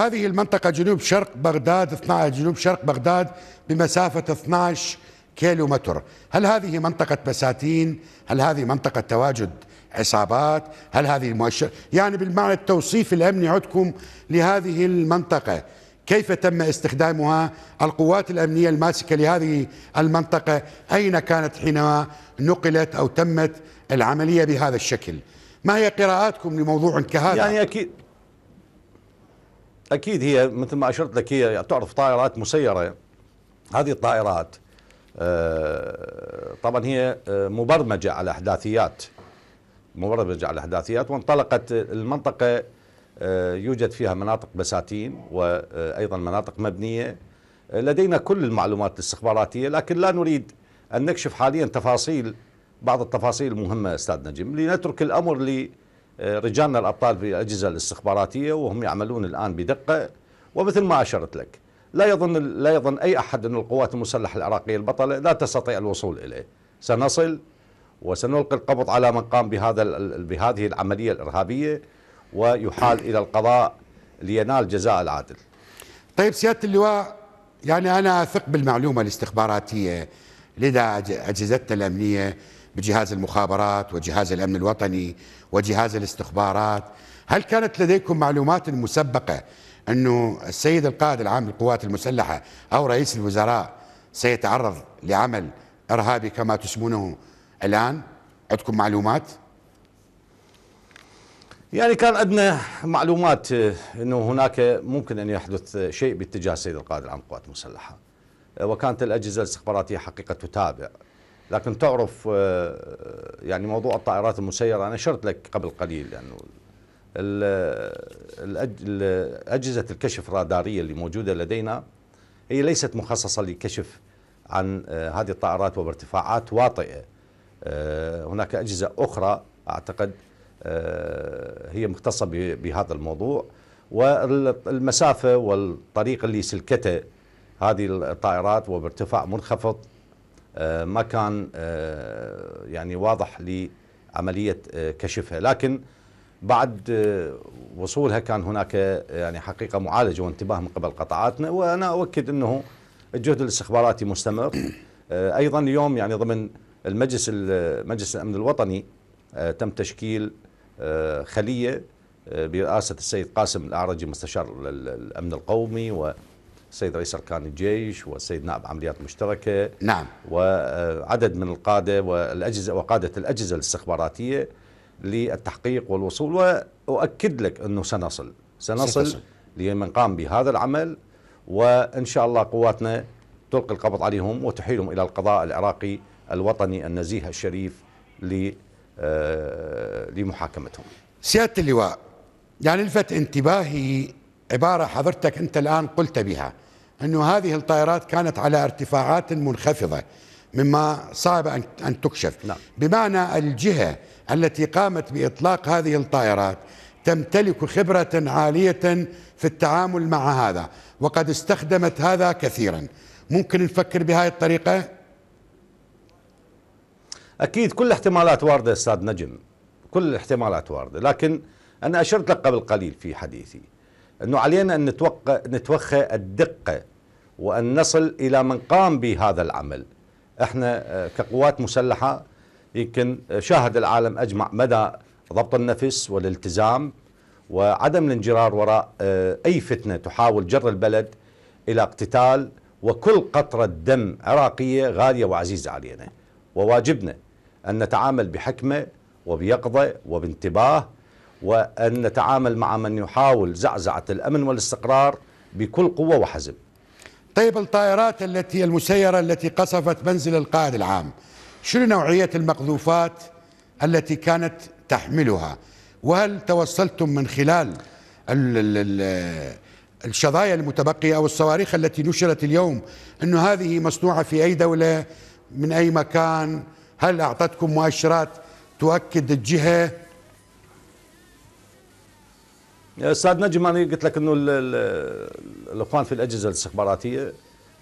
هذه المنطقة جنوب شرق بغداد 12 جنوب شرق بغداد بمسافة 12 كيلو متر هل هذه منطقة بساتين هل هذه منطقة تواجد عصابات هل هذه المؤشر يعني بالمعنى التوصيف الأمني عدكم لهذه المنطقة كيف تم استخدامها القوات الأمنية الماسكة لهذه المنطقة أين كانت حينما نقلت أو تمت العملية بهذا الشكل ما هي قراءاتكم لموضوع كهذا يعني أكيد أكيد هي مثل ما أشرت لك هي تعرف طائرات مسيرة هذه الطائرات آه، طبعا هي آه، مبرمجة على أحداثيات مبرمجة على أحداثيات وانطلقت المنطقة آه، يوجد فيها مناطق بساتين وأيضا مناطق مبنية لدينا كل المعلومات الاستخباراتية لكن لا نريد أن نكشف حاليا تفاصيل بعض التفاصيل المهمة أستاذ نجم لنترك الأمر آه، رجالنا الأبطال في الأجهزة الاستخباراتية وهم يعملون الآن بدقة ومثل ما أشرت لك لا يظن لا يظن أي أحد أن القوات المسلحة العراقية البطلة لا تستطيع الوصول إليه سنصل وسنلقي القبض على من قام بهذا بهذه العملية الإرهابية ويحال إلى القضاء لينال جزاء العادل طيب سيادة اللواء يعني أنا أثق بالمعلومة الاستخباراتية لدى أجهزتنا الأمنية بجهاز المخابرات وجهاز الأمن الوطني وجهاز الاستخبارات هل كانت لديكم معلومات مسبقة أنه السيد القائد العام للقوات المسلحة أو رئيس الوزراء سيتعرض لعمل إرهابي كما تسمونه الآن عندكم معلومات؟ يعني كان عندنا معلومات آه، انه هناك ممكن ان يحدث شيء باتجاه السيد القائد العام للقوات المسلحه آه، وكانت الاجهزه الاستخباراتيه حقيقه تتابع لكن تعرف آه، يعني موضوع الطائرات المسيرة أنا شرت لك قبل قليل يعني أجهزة الكشف الرادارية اللي موجودة لدينا هي ليست مخصصة للكشف عن آه، هذه الطائرات وبارتفاعات واطئة آه، هناك أجهزة أخرى أعتقد هي مختصة بهذا الموضوع والمسافة والطريق اللي سلكته هذه الطائرات وبارتفاع منخفض آه، ما كان آه، يعني واضح لعملية آه، كشفها لكن بعد وصولها كان هناك يعني حقيقة معالجة وانتباه من قبل قطاعاتنا وأنا أؤكد أنه الجهد الاستخباراتي مستمر أيضا اليوم يعني ضمن المجلس مجلس الأمن الوطني تم تشكيل خلية برئاسة السيد قاسم الأعرجي مستشار الأمن القومي و السيد رئيس أركان الجيش والسيد نائب عمليات مشتركة نعم وعدد من القادة والأجهزة وقادة الأجهزة الاستخباراتية للتحقيق والوصول وأؤكد لك أنه سنصل سنصل, لمن قام بهذا العمل وإن شاء الله قواتنا تلقي القبض عليهم وتحيلهم إلى القضاء العراقي الوطني النزيه الشريف ل آه، لمحاكمتهم سيادة اللواء يعني لفت انتباهي عبارة حضرتك أنت الآن قلت بها أنه هذه الطائرات كانت على ارتفاعات منخفضة مما صعب أن تكشف نعم. بمعنى الجهة التي قامت بإطلاق هذه الطائرات تمتلك خبرة عالية في التعامل مع هذا وقد استخدمت هذا كثيرا ممكن نفكر بهذه الطريقة؟ أكيد كل احتمالات واردة أستاذ نجم كل الاحتمالات واردة لكن أنا أشرت لك قبل قليل في حديثي أنه علينا أن نتوقع نتوخى الدقة وأن نصل إلى من قام بهذا العمل احنا آه، كقوات مسلحة يمكن آه، شاهد العالم أجمع مدى ضبط النفس والالتزام وعدم الانجرار وراء آه، أي فتنة تحاول جر البلد إلى اقتتال وكل قطرة دم عراقية غالية وعزيزة علينا وواجبنا أن نتعامل بحكمة وبيقظة وبانتباه وأن نتعامل مع من يحاول زعزعة الأمن والاستقرار بكل قوة وحزم طيب الطائرات التي المسيرة التي قصفت منزل القائد العام شنو نوعية المقذوفات التي كانت تحملها وهل توصلتم من خلال الشظايا المتبقية أو الصواريخ التي نشرت اليوم أنه هذه مصنوعة في أي دولة من أي مكان هل أعطتكم مؤشرات تؤكد الجهة استاذ نجم انا قلت لك انه الاخوان في الاجهزه الاستخباراتيه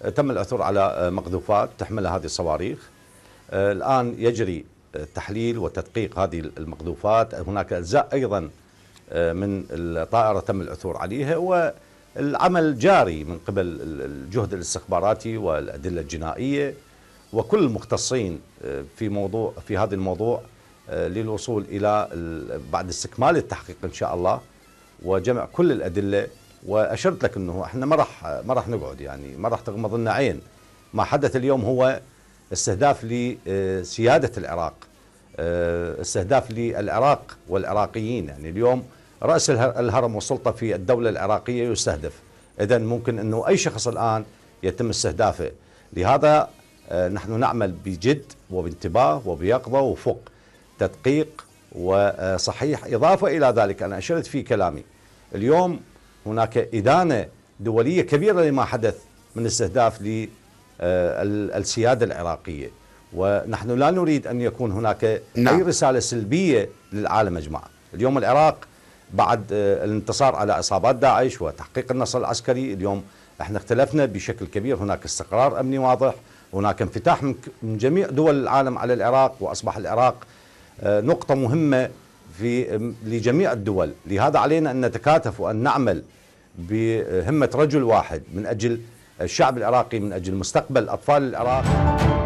آه، تم العثور على آه، مقذوفات تحملها هذه الصواريخ آه، الان يجري تحليل وتدقيق هذه المقذوفات هناك اجزاء ايضا من الطائره تم العثور عليها والعمل جاري من قبل الجهد الاستخباراتي والادله الجنائيه وكل المختصين في موضوع في هذا الموضوع للوصول الى بعد استكمال التحقيق ان شاء الله وجمع كل الادله واشرت لك انه احنا ما راح ما راح نقعد يعني ما راح تغمض لنا عين ما حدث اليوم هو استهداف لسياده آه، العراق آه، استهداف للعراق والعراقيين يعني اليوم راس الهرم والسلطه في الدوله العراقيه يستهدف اذا ممكن انه اي شخص الان يتم استهدافه لهذا آه، نحن نعمل بجد وبانتباه وبيقظه وفق تدقيق وصحيح اضافه الى ذلك انا اشرت في كلامي اليوم هناك إدانة دولية كبيرة لما حدث من استهداف للسيادة آه، العراقية ونحن لا نريد أن يكون هناك نعم. أي رسالة سلبية للعالم أجمع اليوم العراق بعد آه، الانتصار على إصابات داعش وتحقيق النصر العسكري اليوم احنا اختلفنا بشكل كبير هناك استقرار أمني واضح هناك انفتاح من جميع دول العالم على العراق وأصبح العراق آه، نقطة مهمة في لجميع الدول لهذا علينا أن نتكاتف وأن نعمل بهمة رجل واحد من أجل الشعب العراقي من أجل مستقبل أطفال العراق